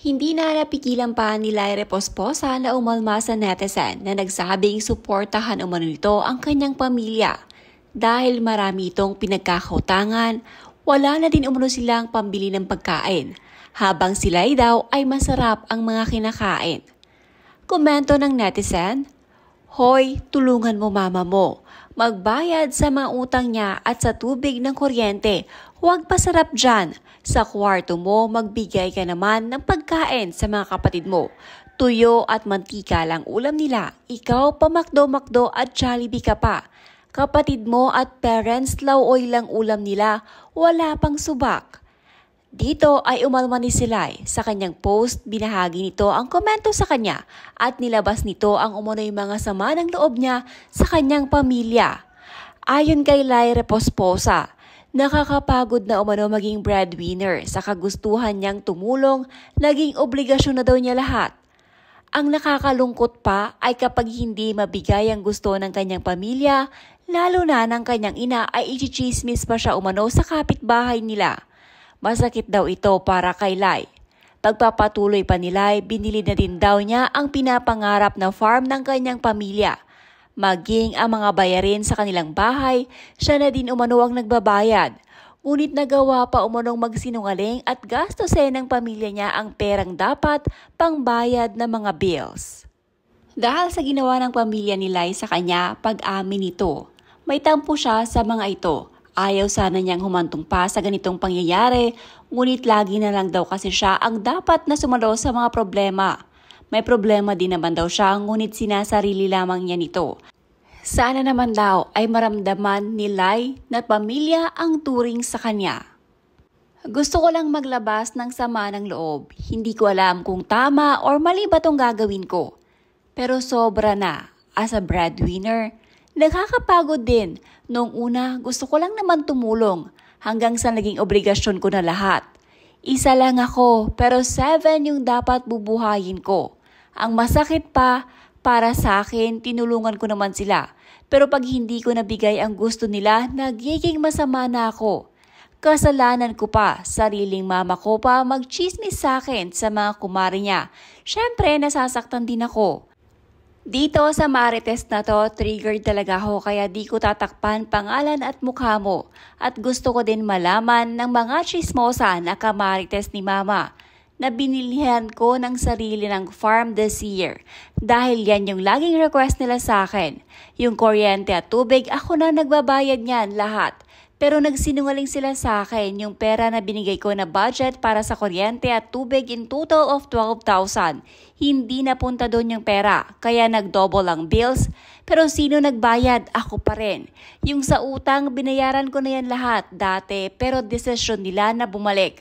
Hindi na napigilan pa ni Laire Posposa na umalma sa netizen na nagsabing suportahan umano nito ang kanyang pamilya. Dahil marami itong pinagkakautangan, wala na din umano silang pambili ng pagkain, habang sila daw ay masarap ang mga kinakain. Komento ng netizen, Hoy, tulungan mo mama mo. Magbayad sa mga utang niya at sa tubig ng kuryente Huwag pasarap dyan. Sa kwarto mo, magbigay ka naman ng pagkain sa mga kapatid mo. Tuyo at mantika lang ulam nila. Ikaw, pamakdo-makdo at Jollibee ka pa. Kapatid mo at parents, lawoy lang ulam nila. Wala pang subak. Dito ay umalma ni Silay. Sa kanyang post, binahagi nito ang komento sa kanya at nilabas nito ang umunoy mga sama ng loob niya sa kanyang pamilya. Ayon kay Lai Reposposa, Nakakapagod na umano maging breadwinner sa kagustuhan niyang tumulong, naging obligasyon na daw niya lahat. Ang nakakalungkot pa ay kapag hindi mabigay ang gusto ng kanyang pamilya, lalo na ng kanyang ina ay ichichismis pa siya umano sa kapitbahay nila. Masakit daw ito para kay Lai. Pagpapatuloy pa ni Lai, binili na din daw niya ang pinapangarap na farm ng kanyang pamilya – Maging ang mga bayarin sa kanilang bahay, siya na din umano ang nagbabayad. Ngunit nagawa pa umanong magsinungaling at gastusin ng pamilya niya ang perang dapat pangbayad ng mga bills. Dahil sa ginawa ng pamilya ni Lai sa kanya pag-amin nito, may tampo siya sa mga ito. Ayaw sana niyang humantong pa sa ganitong pangyayari, ngunit lagi na lang daw kasi siya ang dapat na sumalo sa mga problema. May problema din naman daw siya, ngunit sinasarili lamang niya nito. Sana naman daw ay maramdaman ni Lai na pamilya ang turing sa kanya. Gusto ko lang maglabas ng sama ng loob. Hindi ko alam kung tama or mali ba tong gagawin ko. Pero sobra na. As a breadwinner, nakakapagod din. Noong una, gusto ko lang naman tumulong hanggang sa naging obligasyon ko na lahat. Isa lang ako, pero seven yung dapat bubuhayin ko. Ang masakit pa, para sa akin, tinulungan ko naman sila. Pero pag hindi ko nabigay ang gusto nila, nagiging masama na ako. Kasalanan ko pa, sariling mama ko pa magchismis sa akin sa mga kumari niya. Siyempre, nasasaktan din ako. Dito sa marites na to, triggered talaga ako kaya di ko tatakpan pangalan at mukha mo. At gusto ko din malaman ng mga chismosa na kamarites ni mama na binilihan ko ng sarili ng farm this year dahil yan yung laging request nila sa akin. Yung kuryente at tubig, ako na nagbabayad niyan lahat. Pero nagsinungaling sila sa akin yung pera na binigay ko na budget para sa kuryente at tubig in total of 12,000. Hindi napunta doon yung pera, kaya nagdouble ang bills. Pero sino nagbayad? Ako pa rin. Yung sa utang, binayaran ko na yan lahat dati pero desisyon nila na bumalik.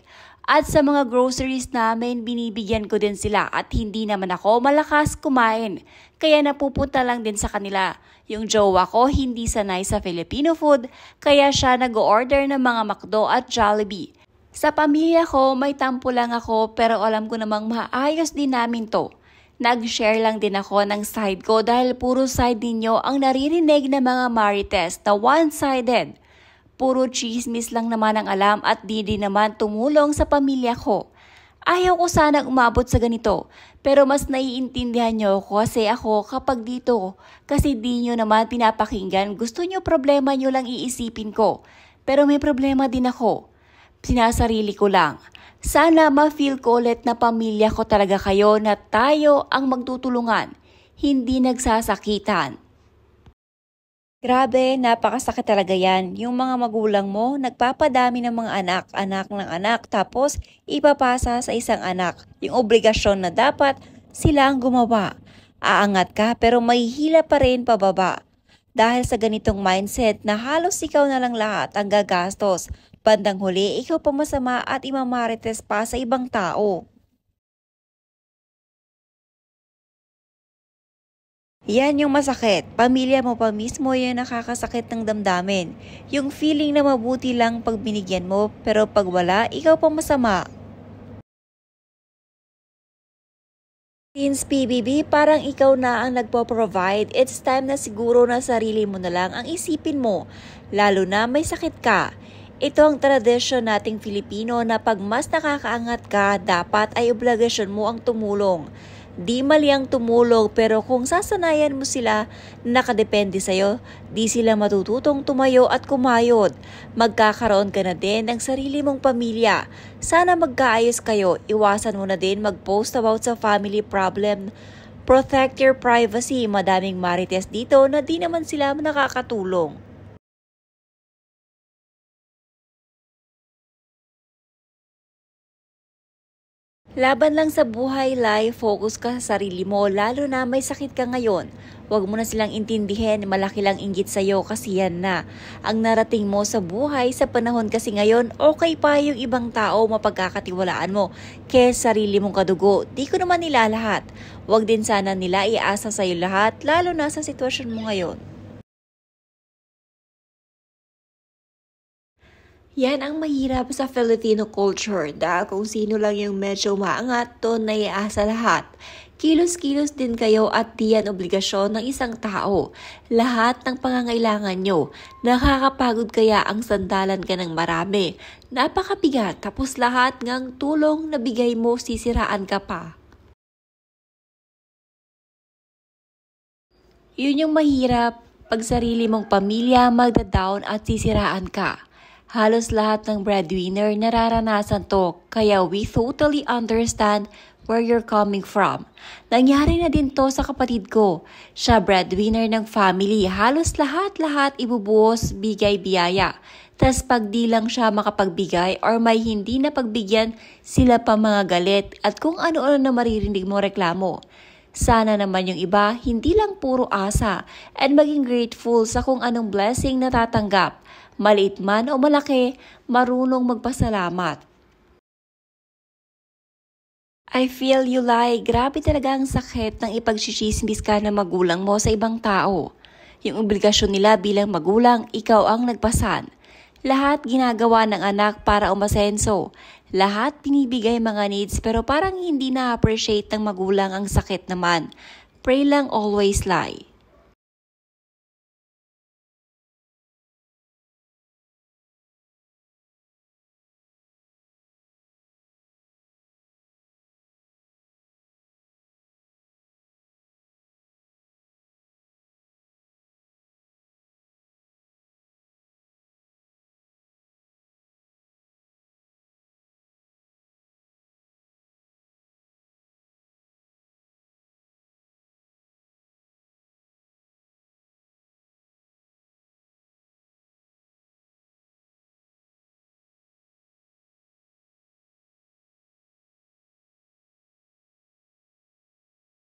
At sa mga groceries namin, binibigyan ko din sila at hindi naman ako malakas kumain. Kaya napupunta lang din sa kanila. Yung jowa ko hindi sanay sa Filipino food, kaya siya nag-order ng mga McDo at Jollibee. Sa pamilya ko, may tampo lang ako pero alam ko namang maayos din namin to. Nag-share lang din ako ng side ko dahil puro side ninyo ang naririnig ng mga marites na one-sided. Puro chismis lang naman ang alam at di din naman tumulong sa pamilya ko. Ayaw ko sana umabot sa ganito, pero mas naiintindihan nyo ako kasi ako kapag dito, kasi di nyo naman pinapakinggan, gusto nyo problema nyo lang iisipin ko. Pero may problema din ako. Sinasarili ko lang. Sana ma-feel ko ulit na pamilya ko talaga kayo na tayo ang magtutulungan, hindi nagsasakitan. Grabe, napakasakit talaga yan. Yung mga magulang mo, nagpapadami ng mga anak, anak ng anak, tapos ipapasa sa isang anak. Yung obligasyon na dapat, sila ang gumawa. Aangat ka pero may hila pa rin pababa. Dahil sa ganitong mindset na halos ikaw na lang lahat ang gagastos. Bandang huli, ikaw pa masama at imamarites pa sa ibang tao. Yan yung masakit. Pamilya mo pa mismo yung nakakasakit ng damdamin. Yung feeling na mabuti lang pag binigyan mo, pero pag wala, ikaw pa masama. Since PBB, parang ikaw na ang nagpo-provide, it's time na siguro na sarili mo na lang ang isipin mo, lalo na may sakit ka. Ito ang tradisyon nating Filipino na pag mas nakakaangat ka, dapat ay obligasyon mo ang tumulong. Di mali ang tumulong pero kung sasanayan mo sila nakadepende sa'yo, di sila matututong tumayo at kumayod. Magkakaroon ka na din ng sarili mong pamilya. Sana magkaayos kayo, iwasan mo na din mag-post about sa family problem. Protect your privacy, madaming marites dito na di naman sila nakakatulong. Laban lang sa buhay, life, focus ka sa sarili mo, lalo na may sakit ka ngayon. Huwag mo na silang intindihin, malaki lang inggit sa'yo kasi yan na. Ang narating mo sa buhay sa panahon kasi ngayon, okay pa yung ibang tao mapagkakatiwalaan mo kesa sarili mong kadugo. Di ko naman nila lahat. Huwag din sana nila iasa sa'yo lahat, lalo na sa sitwasyon mo ngayon. Yan ang mahirap sa Filipino culture dahil kung sino lang yung medyo maangat, doon naiasa lahat. Kilos-kilos din kayo at diyan obligasyon ng isang tao. Lahat ng pangangailangan nyo. Nakakapagod kaya ang sandalan ka ng marami. Napakabigat tapos lahat ng tulong na bigay mo sisiraan ka pa. Yun yung mahirap pag sarili mong pamilya magda-down at sisiraan ka. Halos lahat ng breadwinner nararanasan to, kaya we totally understand where you're coming from. Nangyari na din to sa kapatid ko. Siya breadwinner ng family. Halos lahat-lahat ibubuhos bigay biyaya. Tas pag di lang siya makapagbigay or may hindi na pagbigyan, sila pa mga galit at kung ano-ano na maririnig mo reklamo. Sana naman yung iba hindi lang puro asa and maging grateful sa kung anong blessing natatanggap, maliit man o malaki, marunong magpasalamat. I feel you lie. Grabe talaga ang sakit ng ipagsisismis ka ng magulang mo sa ibang tao. Yung obligasyon nila bilang magulang, ikaw ang nagpasan. Lahat ginagawa ng anak para umasenso. Lahat pinibigay mga needs pero parang hindi na-appreciate ng magulang ang sakit naman. Pray lang always lie.